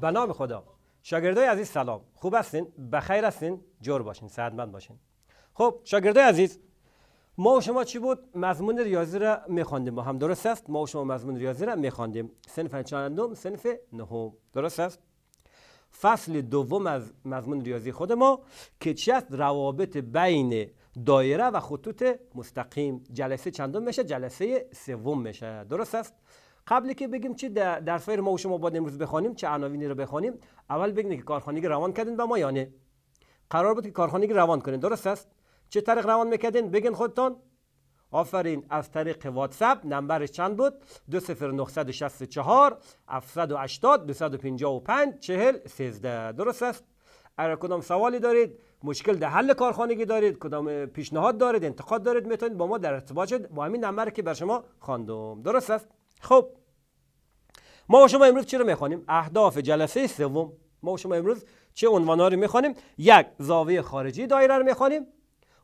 به نام خدا شاگردای عزیز سلام خوب هستین بخیر هستین جور باشین سعدمند باشین خب شاگردای عزیز ما و شما چی بود مضمون ریاضی را میخواندیم ما هم درست است ما و شما مضمون ریاضی را میخواندیم سنف چندم سنف نهم درست است فصل دوم از مضمون ریاضی خود ما که چی است روابط بین دایره و خطوط مستقیم جلسه چندم میشه جلسه سوم میشه درست است قبلی که بگیم چی در سایر ما و شما باید امروز بخوانیم چه عناوینی رو بخوانیم اول بگین که کارخانگی روان کردین به ما یانه یعنی؟ قرار بود که کارخانگی روان کنین درست است چه طریق روان میکردین بگین خودتان آفرین از طریق واتساپ نمبر چند بود 20964 780 255 40 13 درست است اگر کدام سوالی دارید مشکل در حل کارخانگی دارید کدام پیشنهاد دارید انتقاد دارید میتونید با ما در ارتباط شد با همین نمبر که بر شما خواندم درست است خب ما و شما امروز چی رو میخوانیم اهداف جلسه سوم ما و شما امروز چه عنوان رو میخوانیم یک زاویه خارجی دایره رو میخوانیم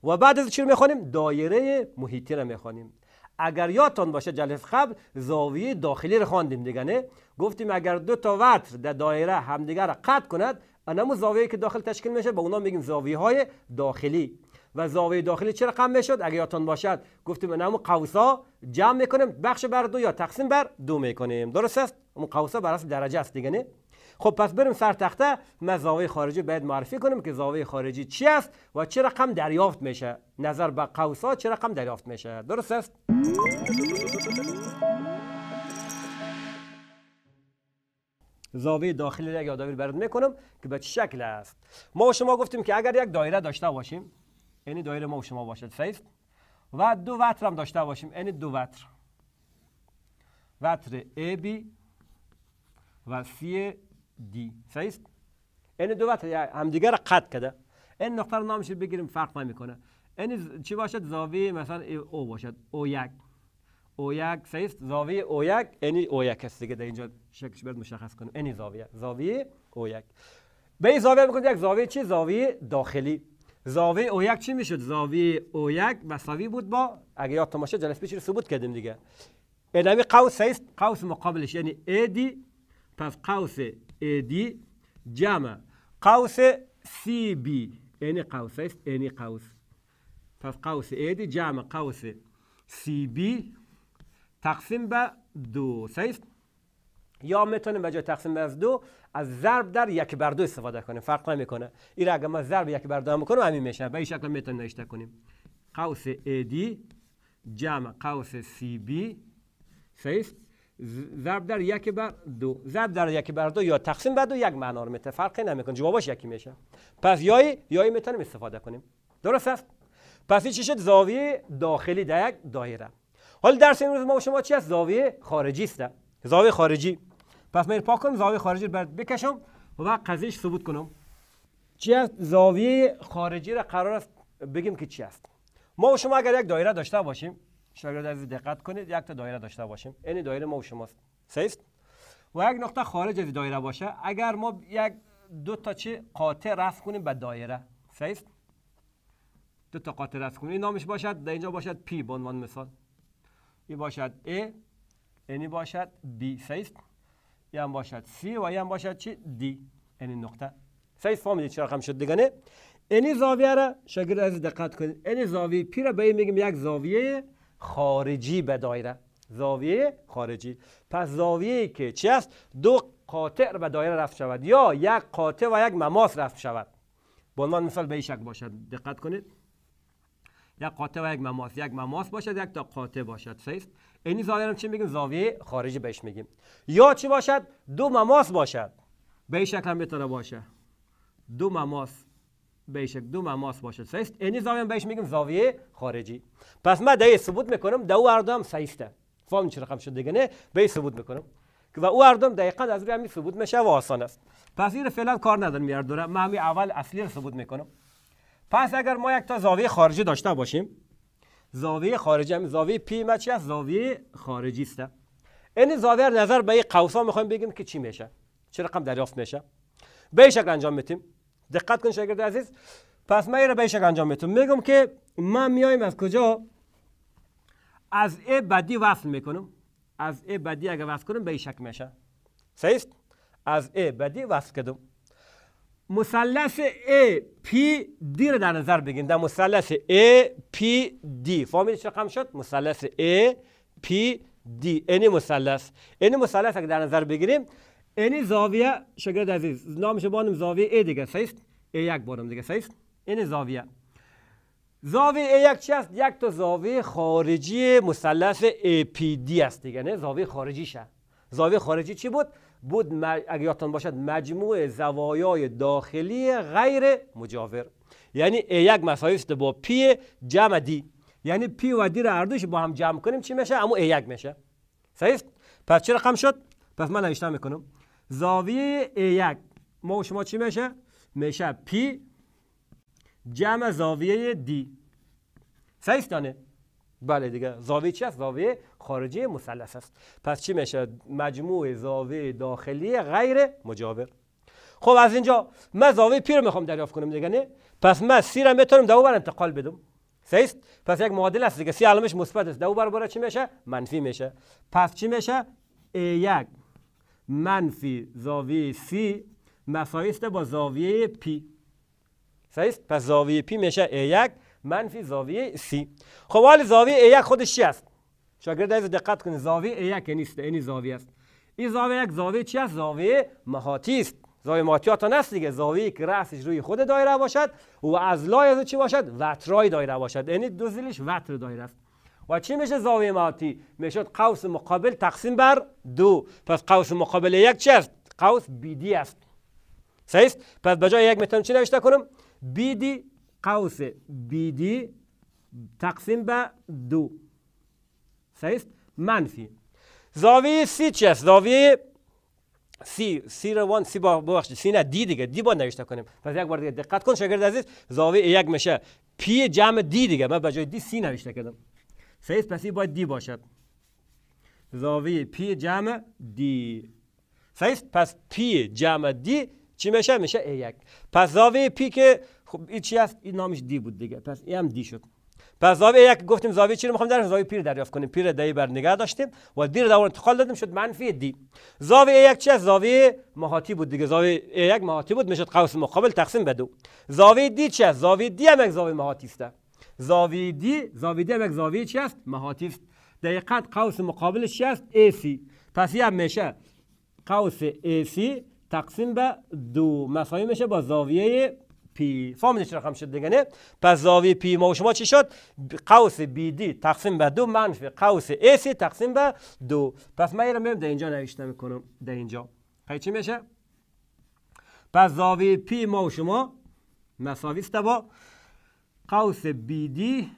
و بعد از چی رو میخوانیم دایره محیطی رو میخوانیم اگر یادتان باشه جلسه قبل زاویه داخلی رو خواندیم دیگه نه گفتیم اگر دو تا وتر در دایره همدیگر را قطع کند انمو زاویه که داخل تشکیل میشه به اونا میگیم زاویه های داخلی و زاویه داخلی چه رقم میشد اگه یادتون باشد گفتیم نمو قوسا جمع میکنیم بخش بر دو یا تقسیم بر دو میکنیم درست است اون قوسا بر اساس درجه است دیگه نه خب پس بریم سر تخته ما زاویه خارجی باید معرفی کنیم که زاویه خارجی چی است و چه رقم دریافت میشه نظر به قوسا چه رقم دریافت میشه درست است زاویه داخلی را یادآوری برات میکنم که به چه شکل است ما و شما گفتیم که اگر یک دایره داشته باشیم یعنی دایره ما و شما باشد فیف و دو وتر هم داشته باشیم یعنی دو وتر وتر بی و دی. فیف اینی دو وتر یعنی همدیگر را قطع کرده این نقطه رو نامش بگیریم فرق نمیکنه یعنی چی باشد زاویه مثلا او باشد او یک او یک سیست زاویه او یک اینی او یک است دیگه در اینجا شکلش برد مشخص کنم اینی زاویه زاویه او یک به این زاویه بکنید یک زاویه چی؟ زاویه داخلی زاویه او یک چی میشد؟ زاویه او یک مساوی بود با اگه یاد تماشه جلس پیش رو ثبوت کردیم دیگه ادامه قوس سیست قوس مقابلش یعنی ای دی پس قوس ای دی جمع قوس سی بی اینی قوس است اینی قوس پس قوس ای دی جمع قوس سی بی تقسیم به دو صحیح یا میتونیم بجای تقسیم از دو از ضرب در یک بر دو استفاده کنیم فرق نمیکنه این اگر ما ضرب یک بر دو هم کنم همین میشه به این شکل میتونیم نوشته کنیم قوس AD جمع قوس CB صحیح ضرب در یک بر دو ضرب در یک بر دو یا تقسیم به دو یک معنا رو میته فرقی نمیکنه جوابش یکی میشه پس یای یای میتونیم استفاده کنیم درست است پس این چی شد زاویه داخلی در یک دایره حالا درس امروز ما شما چی است زاویه خارجی است زاویه خارجی پس من پاک کنم زاویه خارجی رو بکشم و قضیهش ثبوت کنم چی است زاویه خارجی را قرار است بگیم که چی است ما و شما اگر یک دایره داشته باشیم شاگرد عزیز دقت کنید یک تا دایره داشته باشیم این دایره ما و شماست و یک نقطه خارج از دایره باشه اگر ما یک دو تا چی قاطع رفت کنیم به دایره سیست دو تا قاطع رفت کنیم این نامش باشد در اینجا باشد پی به عنوان مثال می باشد A یعنی باشد B سیست هم باشد C و هم باشد چی D یعنی نقطه سیست فهمیدید چرا رقم شد دیگه نه یعنی زاویه را شاگرد از دقت کنید یعنی زاویه پی را به این میگیم یک زاویه خارجی به دایره زاویه خارجی پس زاویه که چی است دو قاطع به دایره رفت شود یا یک قاطع و یک مماس رفت شود به عنوان مثال به این شکل باشد دقت کنید یک قاطع و یک مماس یک مماس باشد یک تا قاطع باشد سیست اینی زاویه هم چی میگیم زاویه خارجی بهش میگیم یا چی باشد دو مماس باشد به این شکل هم میتونه باشه دو مماس به دو مماس باشد سیست اینی زاویه بهش میگیم زاویه خارجی پس ما دهی ثبوت میکنم دو هر دو هم سیسته فهم چی رقم شد دیگه نه به ثبوت میکنم و او هر دقیقا از روی همین ثبوت میشه و آسان است پس این فعلا کار ندارم میار دوره من اول اصلی رو ثبوت میکنم پس اگر ما یک تا زاویه خارجی داشته باشیم زاویه خارجی هم زاویه پی ما چی است زاویه خارجی است این زاویه نظر به قوسا میخوایم بگیم که چی میشه چه رقم دریافت میشه به شکل انجام میتیم دقت کن شاگرد عزیز پس ما رو به شکل انجام میتیم میگم که ما میایم از کجا از ا بدی وصل میکنم از ا بدی اگر وصل کنم به شکل میشه صحیح از ا بدی وصل کردم مثلث پی دی رو در نظر بگیرید در مثلث دی فامیل چه رقم شد مثلث دی اینی مثلث اینی مثلث اگه در نظر بگیریم اینی زاویه شگرد عزیز نامش بانم زاویه A دیگه صحیح A یک بانم دیگه صحیح اینی زاویه زاویه a یک چی است یک تا زاویه خارجی مثلث دی است دیگه نه زاویه خارجی شه زاویه خارجی چی بود بود اگر یادتان باشد مجموع زوایای داخلی غیر مجاور یعنی a یک مساوی با پی جمع دی یعنی پی و دی را هر با هم جمع کنیم چی میشه اما a یک میشه صحیح پس چه رقم شد پس من نوشتم میکنم زاویه A1 ما و شما چی میشه میشه پی جمع زاویه دی صحیح دانه بله دیگه زاویه چی است زاویه خارجی مثلث است پس چی میشه مجموع زاویه داخلی غیر مجاور خب از اینجا من زاویه پی رو میخوام دریافت کنم دیگه نه پس من سی رو میتونم دو بر انتقال بدم سیست پس یک معادله است دیگه سی علامش مثبت است دو بر برای چی میشه منفی میشه پس چی میشه یک منفی زاویه سی مساوی با زاویه پی سیست پس زاویه پی میشه ای منفی زاویه سی خب حال زاویه ای یک خودش چی است شاگرد از دقت کنید زاویه یک نیست یعنی این یعنی زاویه است این زاویه یک زاویه چی است زاویه محاطی است زاویه محاطی تا نست دیگه زاویه که رأسش روی خود دایره باشد و از لای از چی باشد وترای دایره باشد یعنی دو زیلش وتر دایره است و چی میشه زاویه محاطی میشد قوس مقابل تقسیم بر دو پس قوس مقابل یک چی است قوس دی است صحیح پس به یک میتونم چی نوشته کنم دی قوس بی دی تقسیم به دو صحیح منفی زاویه سی چی است زاویه سی سی رو وان سی با بخش سی دی دیگه دی با نوشته کنیم پس یک بار دیگه دقت کن شاگرد عزیز زاویه یک میشه پی جمع دی دیگه من به جای دی سی نوشته کردم سیست پس باید دی باشد زاویه پی جمع دی صحیح پس پی جمع دی چی میشه میشه یک پس زاویه پی که خب این چی است این نامش دی بود دیگه پس این هم دی شد پس زاویه یک گفتیم زاویه چی رو میخوام در زاویه پیر دریافت کنیم پیر دایی بر نگه داشتیم و دی رو دوباره انتقال دادیم شد منفی دی زاویه یک چی است زاویه محاطی بود دیگه زاویه یک محاطی بود میشد قوس مقابل تقسیم به دو زاویه دی چی است زاویه دی هم یک زاویه محاطی است زاویه دی زاویه دی هم یک زاویه چی است محاطی است دقیقاً قوس مقابلش چی است AC پس این میشه قوس AC تقسیم به دو مساوی میشه با زاویه پی فا نشه رقم شد دیگه نه پس زاویه پی ما و شما چی شد قوس بی دی تقسیم به دو منفی قوس اس تقسیم به دو پس من رو در اینجا نوشته میکنم در اینجا پس چی میشه پس زاویه پی ما و شما مساوی است با قوس بی دی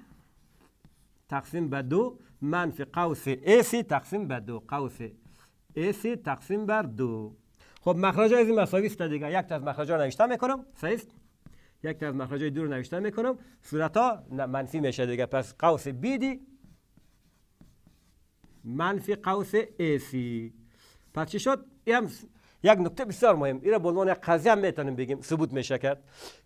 تقسیم به دو منفی قوس اس تقسیم به دو قوس اس تقسیم بر دو خب مخرج از این مساوی است دیگه یک تا از مخرج ها نوشته میکنم صحیح یک طرف مخرج های دور نوشته میکنم صورت ها منفی میشه دیگه پس قوس بیدی منفی قوس سی پس چی شد؟ هم یک نکته بسیار مهم این را به عنوان یک قضیه هم میتونیم بگیم ثبوت میشه کرد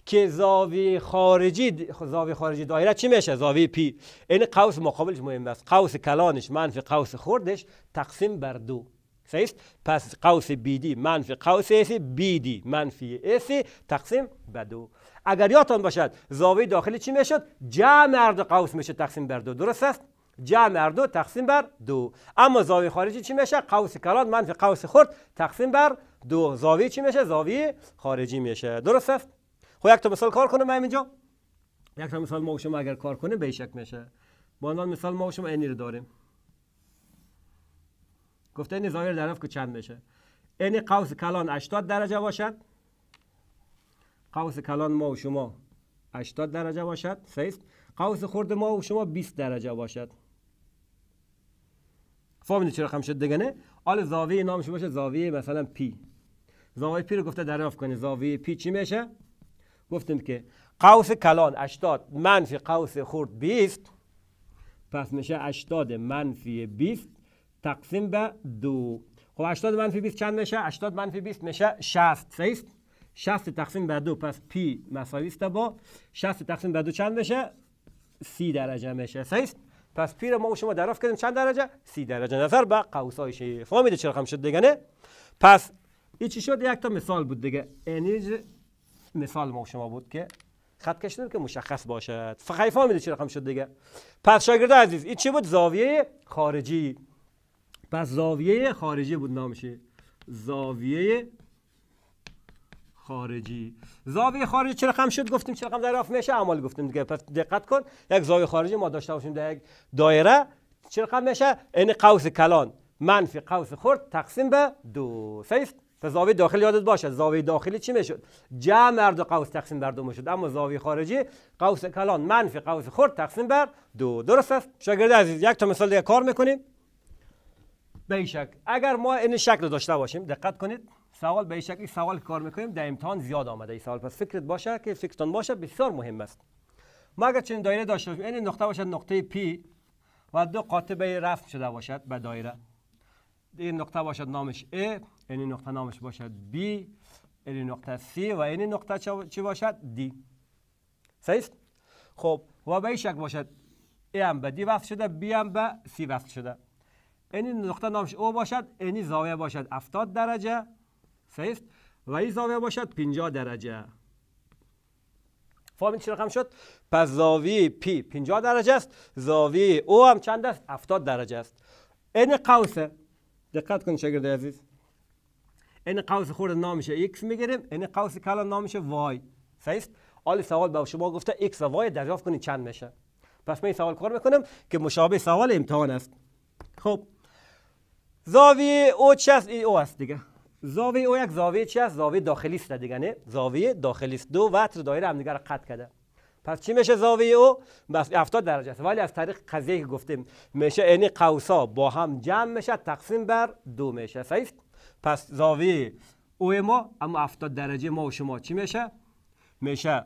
که زاوی خارجی خب زاوی خارجی دایره چی میشه زاوی پی این قوس مقابلش مهم است قوس کلانش منفی قوس خوردش تقسیم بر دو صحیح پس قوس دی منفی قوس بی دی منفی اس تقسیم به دو اگر یادتان باشد زاویه داخلی چی میشد جمع هر دو قوس میشه تقسیم بر دو درست است جمع هر دو تقسیم بر دو اما زاویه خارجی چی میشه قوس کلان منفی قوس خرد تقسیم بر دو زاویه چی میشه زاویه خارجی میشه درست است خب یک تا مثال کار کنم من اینجا یک تا مثال ما شما اگر کار کنیم به شک میشه با عنوان مثال ما شما اینی رو داریم گفته این ظاهر ظرف که چند بشه این قوس کلان 80 درجه باشد قوس کلان ما و شما 80 درجه باشد سیست قوس خورد ما و شما 20 درجه باشد فهمیدید چرا رقم شد دیگه نه آل زاویه نامش باشه زاویه مثلا پی زاویه پی رو گفته دریافت کنی زاویه پی چی میشه گفتیم که قوس کلان 80 منفی قوس خرد 20 پس میشه 80 منفی 20 تقسیم به دو خب 80 منفی 20 چند میشه 80 منفی 20 میشه 60 صحیح 60 تقسیم به دو پس پی مساوی است با 60 تقسیم به دو چند میشه 30 درجه میشه صحیح پس پی رو ما و شما دریافت کردیم چند درجه 30 درجه نظر به قوسای شی فهمیده چرا خم شد دیگه نه پس این چی شد یک تا مثال بود دیگه انرژی مثال ما و شما بود که خط کشیدن که مشخص باشد فقط فهمیده چه رقم شد دیگه پس شاگرد عزیز این چی بود زاویه خارجی پس زاویه خارجی بود نامشه زاویه خارجی زاویه خارجی چه رقم شد گفتیم چه رقم در میشه اعمال گفتیم دیگه پس دقت کن یک زاویه خارجی ما داشته باشیم در یک دایره چه رقم میشه این قوس کلان منفی قوس خرد تقسیم به دو صحیح پس زاویه داخلی یادت باشه زاویه داخلی چی میشد جمع هر دو قوس تقسیم بر دو میشد اما زاویه خارجی قوس کلان منفی قوس خرد تقسیم بر دو درست است شاگرد عزیز یک تا مثال دیگه کار میکنیم به اگر ما این شکل داشته باشیم دقت کنید سوال به این سوال کار میکنیم در امتحان زیاد آمده این سوال پس فکرت باشه که فکرتان باشه بسیار مهم است ما اگر چنین دایره داشته باشیم این نقطه باشد نقطه پی و دو قاطبه رفت شده باشد به دایره این نقطه باشد نامش ا، این نقطه نامش باشد B این نقطه C و این نقطه چی باشد D صحیح خب و به این شکل باشد A هم به D وصل شده B هم به C وصل شده این نقطه نامش او باشد اینی زاویه باشد 70 درجه صحیح و این زاویه باشد 50 درجه فهمید چی رقم شد پس زاویه پی 50 درجه است زاویه او هم چند است 70 درجه است این قوسه دقت کن شاگرد عزیز این قوس خورد نامشه x میگیریم این قوس کلان نامش وای. صحیح آل سوال به شما گفته x و y دریافت کنید چند میشه پس من این سوال کار میکنم که مشابه سوال امتحان است خب زاویه او چی است او است دیگه زاویه او یک زاویه چی است زاویه داخلی است دیگه نه زاویه داخلی است دو وتر دایره دیگه را قطع کرده پس چی میشه زاویه او بس 70 درجه است ولی از طریق قضیه که گفتیم میشه یعنی قوسا با هم جمع میشه تقسیم بر دو میشه صحیح پس زاویه او ما اما 70 درجه ما و شما چی میشه میشه این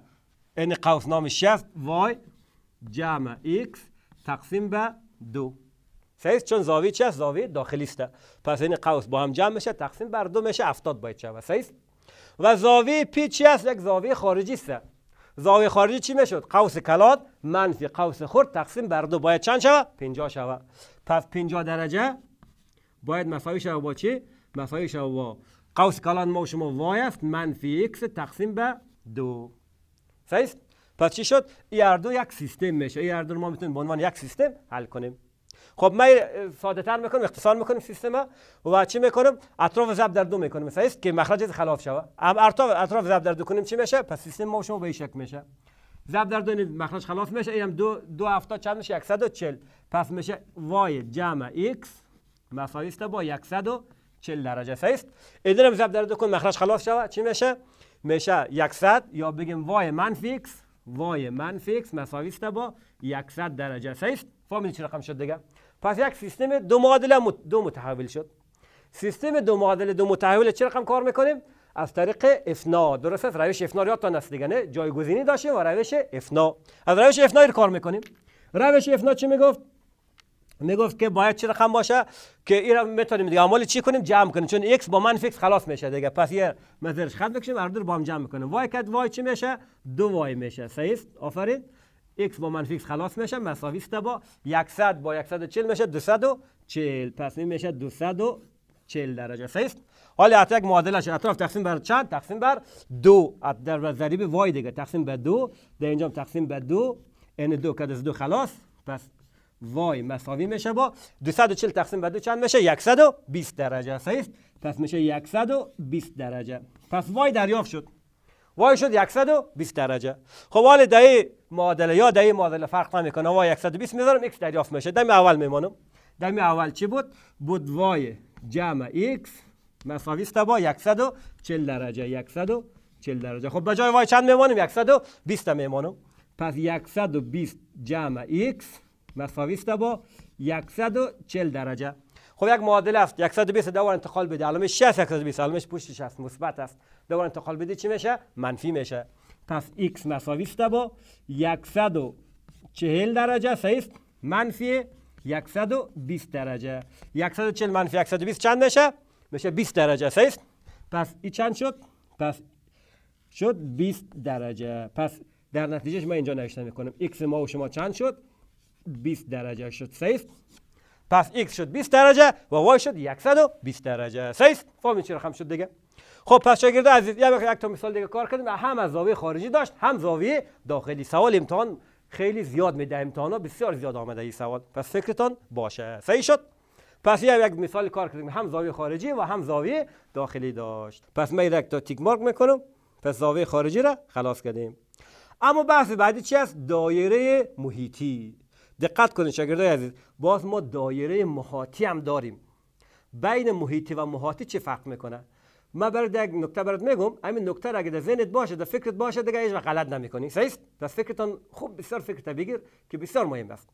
یعنی قوس نام 60 وای جمع x تقسیم به دو سیز چون زاویه چه زاویه داخلی است پس این قوس با هم جمع میشه تقسیم بر دو میشه افتاد باید شود سیز و زاویه پی چی است یک زاویه خارجی است زاویه خارجی چی میشد قوس کلاد منفی قوس خرد تقسیم بر دو باید چند شود 50 شود پس 50 درجه باید مفاوی شود با چی مفاوی شود با قوس کلان ما شما وای است منفی x تقسیم به دو صحیح پس چی شد؟ ای یک سیستم میشه ای اردو ما میتونیم به عنوان یک سیستم حل کنیم خب من ساده تر میکنم اختصار میکنم سیستم و چی میکنم اطراف ضرب در دو میکنم مثلا است که مخرج خلاف شوه ام اطراف ضرب در دو کنیم چی میشه پس سیستم ما شما به این شکل میشه ضرب در دو یعنی مخرج خلاف میشه اینم دو دو هفته چند میشه 140 پس میشه وای جمع x مساوی است با 140 درجه است ادرم ضرب در دو کن مخرج خلاص شوه چی میشه میشه 100 یا بگیم وای منفی x وای منفی x مساوی است با 100 درجه است فهمیدید چه رقم شد دیگه پس یک سیستم دو معادله دو متحول شد سیستم دو معادله دو متحول چه رقم کار میکنیم از طریق افنا درست است روش افنا تا هست دیگه جایگزینی داشته و روش افنا از روش افنا کار میکنیم روش افنا چی میگفت میگفت که باید چه رقم باشه که این میتونیم دیگه عمل چی کنیم جمع کنیم چون x با من فیکس خلاص میشه دیگه پس یه مزرش خط بکشیم هر با جمع میکنیم. وای وای چی میشه دو وای میشه صحیح آفرین x با منفی x خلاص میشه مساوی است با 100 با 140 میشه 240 پس این میشه 240 درجه است حالا یک اش اطراف تقسیم بر چند تقسیم بر دو در ضریب وای دیگه تقسیم به دو در اینجا تقسیم بر دو n دو که از دو خلاص پس وای مساوی میشه با 240 تقسیم بر دو چند میشه 120 درجه است پس میشه 120 درجه پس وای دریافت شد وای شد 120 درجه خب حال دهی معادله یا دهی معادله فرق نمیکنه وای 120 میذارم x دریافت میشه دمی اول میمانم دمی اول چی بود بود وای جمع x مساوی است با 140 درجه 140 درجه خب به جای وای چند میمانم؟ 120 میمانم پس 120 جمع x مساوی است با 140 درجه خب یک معادله است 120 دوباره انتقال بده علامه 6 120 علامه پشتش است مثبت است دوباره انتقال بده چی میشه منفی میشه پس x مساوی است با 140 درجه صحیح منفی 120 درجه 140 منفی 120 چند میشه میشه 20 درجه صحیح پس این چند شد پس شد 20 درجه پس در نتیجهش ما اینجا نوشته میکنم x ما و شما چند شد 20 درجه شد صحیح پس x شد 20 درجه و y شد 120 درجه سیست فهمید چرا خم شد دیگه خب پس شاگرد عزیز یه یک تا مثال دیگه کار کردیم هم از زاویه خارجی داشت هم زاویه داخلی سوال امتحان خیلی زیاد میده امتحانا بسیار زیاد آمده این سوال پس فکرتان باشه صحیح شد پس یه یک مثال کار کردیم هم زاویه خارجی و هم زاویه داخلی داشت پس من یک تا تیک مارک میکنم پس زاویه خارجی را خلاص کردیم اما بحث بعدی چی است دایره محیطی دقت کنید شاگردای عزیز باز ما دایره محاطی هم داریم بین محیطی و محاطی چه فرق میکنه ما برات یک نکته برات میگم همین نکته را اگه در ذهنت باشه در فکرت باشه دیگه هیچ غلط نمیکنی صحیح پس فکرتان خوب بسیار فکرت بگیر که بسیار مهم است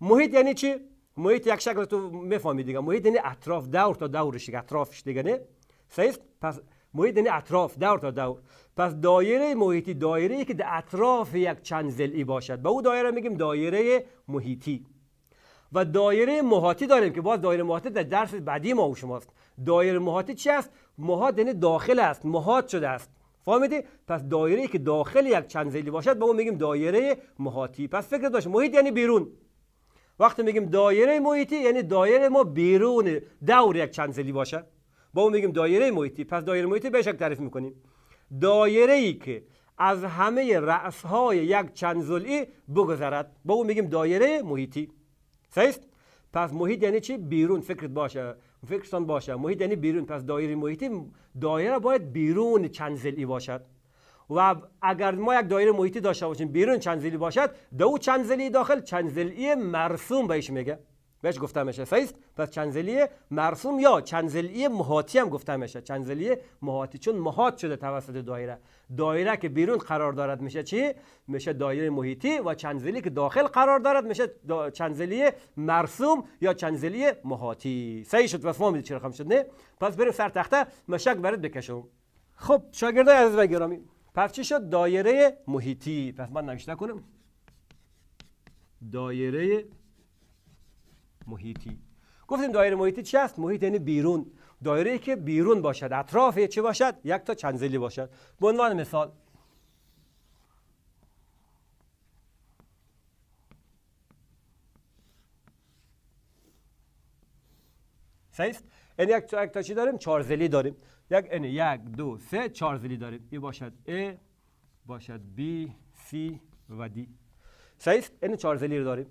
محیط یعنی چی محیط یک شکل تو میفهمی دیگه محیط یعنی اطراف دور تا دورش اطرافش دیگه نه صحیح پس محیط یعنی اطراف دور تا دور پس دایره محیطی دایره ای که در اطراف یک چند زلی باشد به او دایره میگیم دایره محیطی و دایره محاطی داریم که باز دایره محاطی در درس بعدی ما و شماست دایره محاطی چی است محاط یعنی داخل است محاط شده است فهمیدی پس دایره ای که داخل یک چند زلی باشد به او میگیم دایره محاطی پس فکر داشت محیط یعنی بیرون وقتی میگیم دایره محیطی یعنی دایره ما بیرون دور یک چند زلی باشه با اون میگیم دایره محیطی پس دایره محیطی به شکل تعریف میکنیم دایره ای که از همه رأس های یک چند زلی بگذرد با اون میگیم دایره محیطی صحیح پس محیط یعنی چی بیرون فکرت باشه فکرتان باشه محیط یعنی بیرون پس دایره محیطی دایره باید بیرون چند زلعی باشد و اگر ما یک دایره محیطی داشته باشیم بیرون چند زلی باشد دو چند زلی داخل چند زلی مرسوم بهش میگه بهش گفته میشه فیست پس چنزلی مرسوم یا چنزلی محاتی هم گفته میشه چنزلی محاتی. چون محات شده توسط دایره دایره که بیرون قرار دارد میشه چی میشه دایره محیطی و چنزلی که داخل قرار دارد میشه دا مرسوم یا چنزلی محاتی. صحیح شد و فهمیدید چی رقم شد نه پس بریم سر تخته مشک برات بکشم خب شاگردای عزیز و گرامی پس چی شد دایره محیطی پس من نوشته کنم دایره محیطی گفتیم دایره محیطی چی است محیط یعنی بیرون دایره ای که بیرون باشد اطراف چه باشد یک تا چند زلی باشد به عنوان مثال صحیح این یعنی یک تا یک تا چی داریم چارزلی داریم یک این یعنی یک دو سه چارزلی داریم این باشد A باشد B C و D صحیح این یعنی چارزلی رو داریم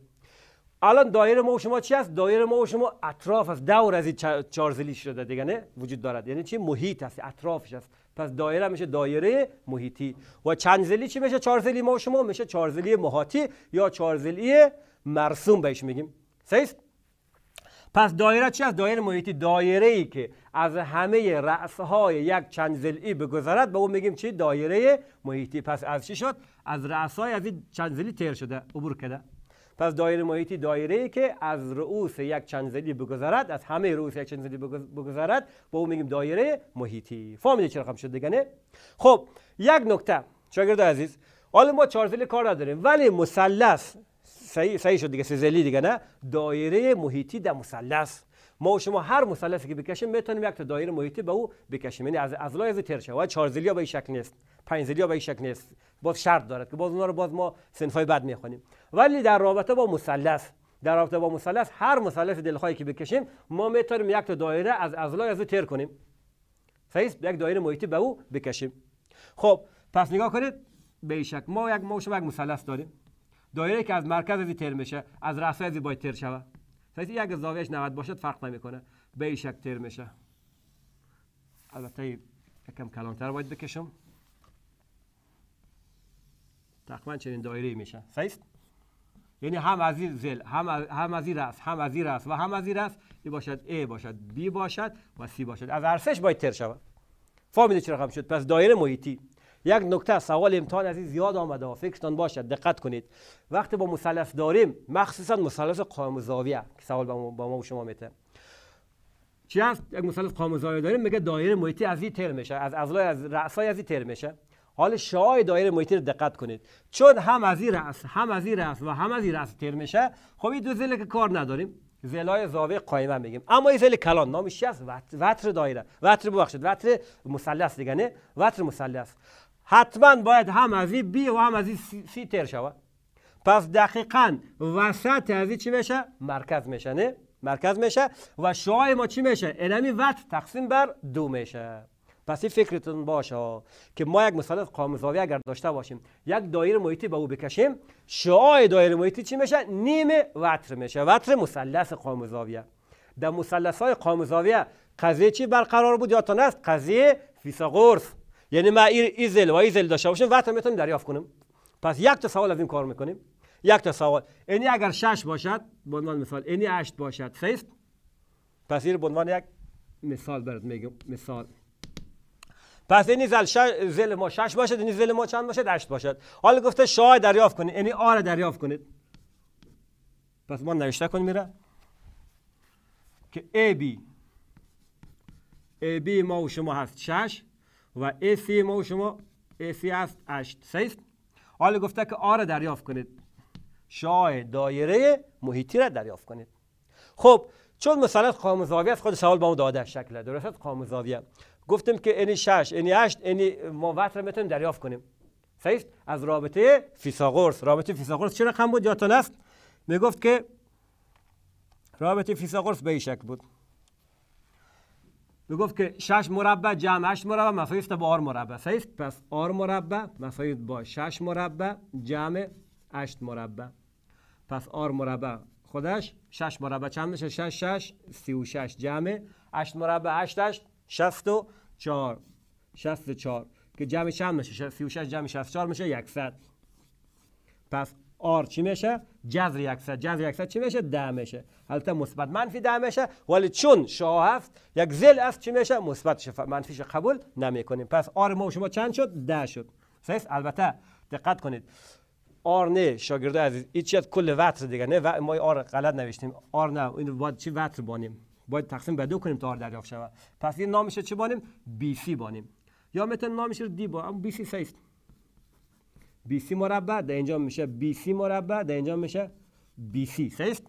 الان دایر ما و شما چی است دایر ما و شما اطراف است دور از این چارزلی شده دیگه نه وجود دارد یعنی چی محیط است اطرافش است پس دایره میشه دایره محیطی و چندزلی چی میشه چارزلی ما و شما میشه چارزلی محاطی یا چارزلی مرسوم بهش میگیم سیست پس دایره چی است دایره محیطی دایره ای که از همه رأس های یک چند زلی بگذرد به اون میگیم چی دایره محیطی پس از چی شد از رأس های از این چند تیر شده عبور کرده پس دایره محیطی دایره ای که از رؤوس یک زلی بگذرد از همه رؤوس یک زلی بگذرد با اون میگیم دایره محیطی فهمیدید چرا رقم شد دیگه نه خب یک نکته شاگرد عزیز حالا ما چهار کار نداریم ولی مثلث صحیح صحیح شد دیگه زلی دیگه نه دایره محیطی در دا مثلث ما و شما هر مثلثی که بکشیم میتونیم یک تا دایره محیطی به او بکشیم یعنی از از لایز تر شود چهار زلی به این شکل نیست پنج زلی به این شکل نیست باز شرط دارد که باز اونها رو باز ما سنفای بد میخوانیم ولی در رابطه با مثلث در رابطه با مثلث هر مثلث دلخواهی که بکشیم ما میتونیم یک تا دایره از ازلای از او تر کنیم فیس یک دایره محیطی به او بکشیم خب پس نگاه کنید به شک ما یک ما یک مثلث داریم دایره که از مرکز ازی تر میشه از راس ازی باید تر شوه فیس یک زاویه 90 باشد فرق نمیکنه به شک تر میشه البته یکم کلانتر باید بکشم تقریبا چنین دایره میشن صحیح یعنی هم از این زل هم از هم از این هم از این و هم از این ای باشد A باشد B باشد و C باشد از عرصش باید تر شود فهمیده چرا رقم شد پس دایره محیطی یک نکته سوال امتحان از این زیاد آمده فکرتان باشد دقت کنید وقتی با مثلث داریم مخصوصا مثلث قائم زاویه که سوال با ما, شما میته چی هست یک مثلث قائم زاویه داریم میگه دایره محیطی از این تر میشه از ازلای از رأسای از این تر میشه حال شعاع دایر محیطی رو دقت کنید چون هم از این است هم از این است و هم از این راست تیر میشه خب این دو زل که کار نداریم زلای زاویه قایمه میگیم اما این زل کلان نامش چی است وتر دایره وتر ببخشید وتر مثلث دیگه نه وتر مثلث حتما باید هم از این بی و هم از این سی تیر شود پس دقیقا وسط از این چی میشه مرکز میشه نه مرکز میشه و شعاع ما چی میشه انمی وتر تقسیم بر دو میشه پس این فکرتون باشه که ما یک مثال قامزاوی اگر داشته باشیم یک دایر محیطی به او بکشیم شعاع دایره محیطی چی میشه نیم وتر میشه وتر مثلث قامزاویه در مثلث های قامزاویه قضیه چی برقرار بود تا است قضیه فیثاغورس یعنی ما ایزل و ایزل داشته باشیم وتر میتونیم دریافت کنیم پس یک تا سوال از این کار میکنیم یک تا سوال اینی اگر شش باشد به عنوان مثال اینی 8 باشد پس این به عنوان یک مثال برات میگم مثال پس این زل, ما شش باشد این زل ما چند باشد هشت باشد حالا گفته شاه دریافت کنید یعنی آر دریافت کنید پس ما نوشته کنیم میره که ای بی ای بی ما و شما هست شش و ای سی ما و شما ای سی هست هشت سیست حالا گفته که آره دریافت کنید شاه دایره محیطی را دریافت کنید خب چون مثلا قام زاویه خود سوال با اون داده شکل درست قام زاویه گفتیم که انی 6 انی 8 انی موت رو میتونیم دریافت کنیم صحیح از رابطه فیثاغورس رابطه فیثاغورس چه رقم بود یادتون است میگفت که رابطه فیثاغورس به این شکل بود میگفت که 6 مربع جمع 8 مربع مساوی است با آر مربع صحیح پس آر مربع مساوی با 6 مربع جمع 8 مربع پس آر مربع خودش 6 مربع چند میشه 6 6 36 جمع 8 مربع 8 8 شفت و چار شفت و چار که جمع چند میشه سی و شش جمع شفت چار میشه یکصد پس آر چی میشه جذر یکصد جذر یکصد چی میشه ده میشه البته مثبت منفی ده میشه ولی چون شاه هست یک زل است چی میشه مثبت منفیش قبول نمیکنیم پس آر ما و شما چند شد ده شد سیست البته دقت کنید آر نه شاگرده عزیز این کل وطر دیگه نه و ما آر غلط نوشتیم آر نه اینو باید چی وطر بانیم باید تقسیم به دو کنیم تا آر دریافت شود پس این نامش چه بانیم بی سی بانیم یا مثلا نامش رو دی با بی سی سیست بی سی مربع در اینجا میشه بی سی مربع در اینجا میشه بی سی سیست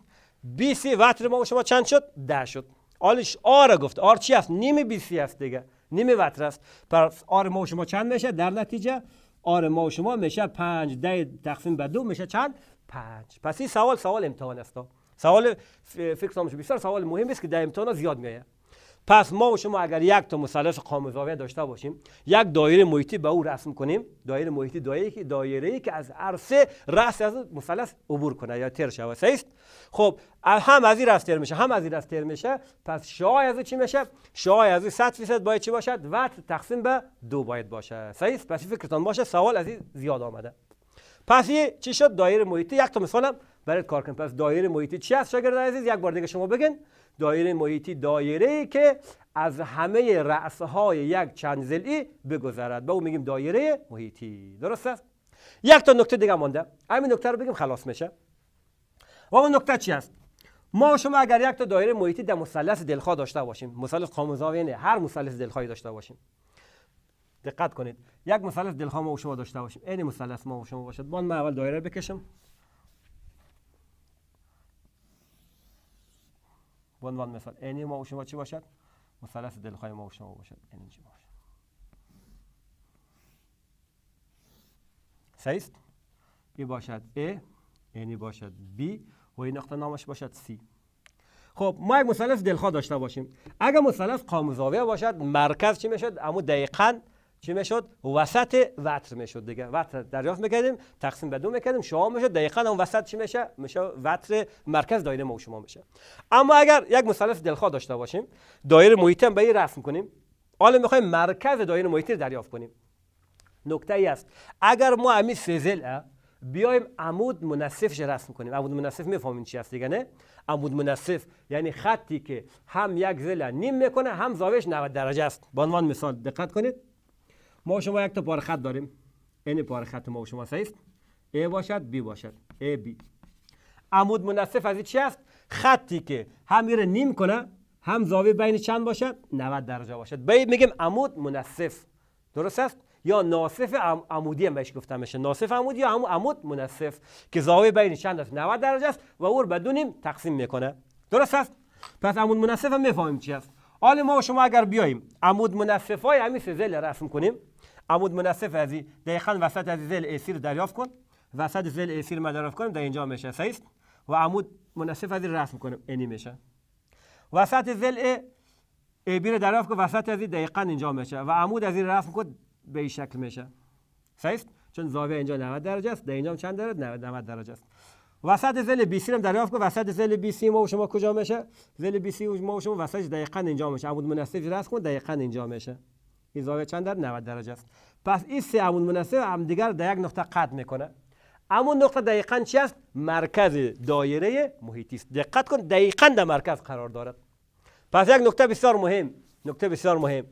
بی سی وتر ما شما چند شد ده شد آلش آر گفت آر چی است نیم بی سی است دیگه نیم واتر است پس آر ما شما چند میشه در نتیجه آر ما شما میشه پنج ده تقسیم به دو میشه چند پنج پس این سوال سوال امتحان است سوال فکر کنم بیشتر سوال مهم است که در امتحان زیاد میایه پس ما و شما اگر یک تا مثلث زاویه داشته باشیم یک دایره محیطی به او رسم کنیم دایره محیطی دایره که دایره که از عرصه رأس از مثلث عبور کنه یا تر شود است خب هم از این راست تر میشه هم از این راست تر میشه پس شای از چی میشه شای از 100 درصد باید چی باشد وقت تقسیم به دو باید باشه صحیح پس فکرتان باشه سوال از این زیاد آمده پس چی شد دایره محیطی یک تا مثالم برای کار کنیم پس دایره محیطی چی است شاگرد عزیز یک بار دیگه شما بگین دایره محیطی دایره ای که از همه رأس های یک چند ضلعی بگذرد به او میگیم دایره محیطی درست است یک تا نکته دیگه مانده همین نکته رو بگیم خلاص میشه و اون نکته چی است ما شما اگر یک تا دایره محیطی در مثلث دلخواه داشته باشیم مثلث نه یعنی هر مثلث دلخواهی داشته باشیم دقت کنید یک مثلث دلخواه ما شما داشته باشیم این مثلث ما و شما باشد من اول دایره بکشم به عنوان مثال ما و شما چی باشد مثلث دلخواه ما و شما باشد اینی چی باشد سیست ای باشد ا، اینی باشد B و این نقطه نامش باشد سی خب ما یک مثلث دلخواه داشته باشیم اگر مثلث قامزاویه باشد مرکز چی میشد اما دقیقاً چی میشد وسط وتر میشد دیگه وتر دریافت میکردیم تقسیم به دو میکردیم شما میشد دقیقا اون وسط چی میشه میشه وتر مرکز دایره ما و شما میشه اما اگر یک مثلث دلخواه داشته باشیم دایره محیط هم به این رسم کنیم حالا میخوایم مرکز دایره محیطی رو دریافت کنیم نکته ای است اگر ما همین سزل بیایم عمود منصفش رسم کنیم عمود منصف میفهمین چی هست دیگه نه عمود منصف یعنی خطی که هم یک زل نیم میکنه هم زاویش 90 درجه است به عنوان مثال دقت کنید ما شما یک تا پاره خط داریم این پاره خط ما و شما است A باشد B باشد A B عمود منصف از این چی است خطی که هم میره نیم کنه هم زاویه بین چند باشد 90 درجه باشد به میگیم عمود منصف درست است یا ناصف عمودی هم بهش گفته میشه ناصف عمودی یا همون عمود منصف که زاویه بین چند است 90 درجه است و او رو تقسیم میکنه درست است پس عمود منصف هم میفهمیم چی است حال ما و شما اگر بیایم عمود منصف های همین سه رسم کنیم عمود منصف ازی دقیقا وسط از زل ای رو دریافت کن وسط زل ای رو من دریافت کنم در اینجا میشه است و عمود منصف ازی رسم کنم اینی میشه وسط زل ای بی رو دریافت کن وسط ازی دقیقا اینجا میشه و عمود ازی رسم کن به این شکل میشه است چون زاویه اینجا 90 درجه است در اینجا چند درجه 90 درجه است وسط زل بی سی رو دریافت کن وسط زل بی سی ما و شما کجا میشه زل بی سی ما و شما وسطش دقیقاً اینجا میشه عمود منصف رسم کن دقیقا اینجا میشه این زاویه چند در 90 درجه است پس این سه عمود مناسب هم دیگر در یک نقطه قطع میکنه اما نقطه دقیقا چی است مرکز دایره محیطی است دقت کن دقیقا در مرکز قرار دارد پس یک نقطه بسیار مهم نقطه بسیار مهم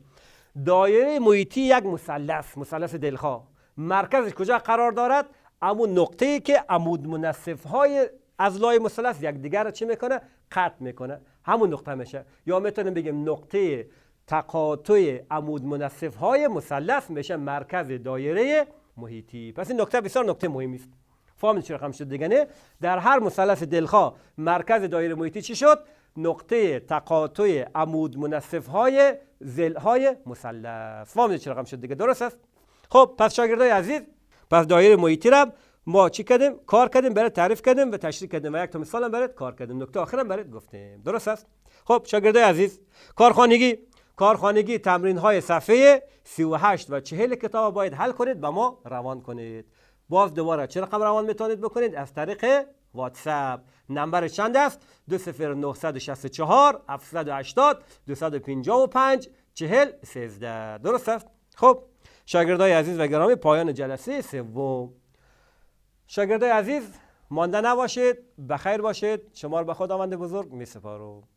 دایره محیطی یک مثلث مثلث دلخواه مرکزش کجا قرار دارد اما نقطه ای که عمود منصف های از لای مثلث یکدیگر چی میکنه قطع میکنه همون نقطه میشه یا میتونیم بگیم نقطه تقاطع عمود منصف های مثلث میشه مرکز دایره محیطی پس این نکته بسیار نکته مهمی است فهمید چرا رقم شد دیگه در هر مثلث دلخوا مرکز دایره محیطی چی شد نقطه تقاطع عمود منصف های زل های مثلث فهمید چه شد دیگه درست است خب پس شاگردای عزیز پس دایره محیطی را ما چی کردیم کار کردیم برای تعریف کردیم و تشریح کردیم و یک تا مثال هم برات کار کردیم نکته آخرم برات گفتیم درست است خب شاگردای عزیز کارخانگی کارخانگی تمرین های صفحه 38 و 40 کتاب باید حل کنید به ما روان کنید باز دوباره چه رقم روان میتونید بکنید از طریق واتساپ نمبر چند است 20964 780 255 40 13 درست است خب شاگردای عزیز و گرامی پایان جلسه سوم شاگردای عزیز مانده نباشید بخیر باشید شما رو به خداوند بزرگ می سپارم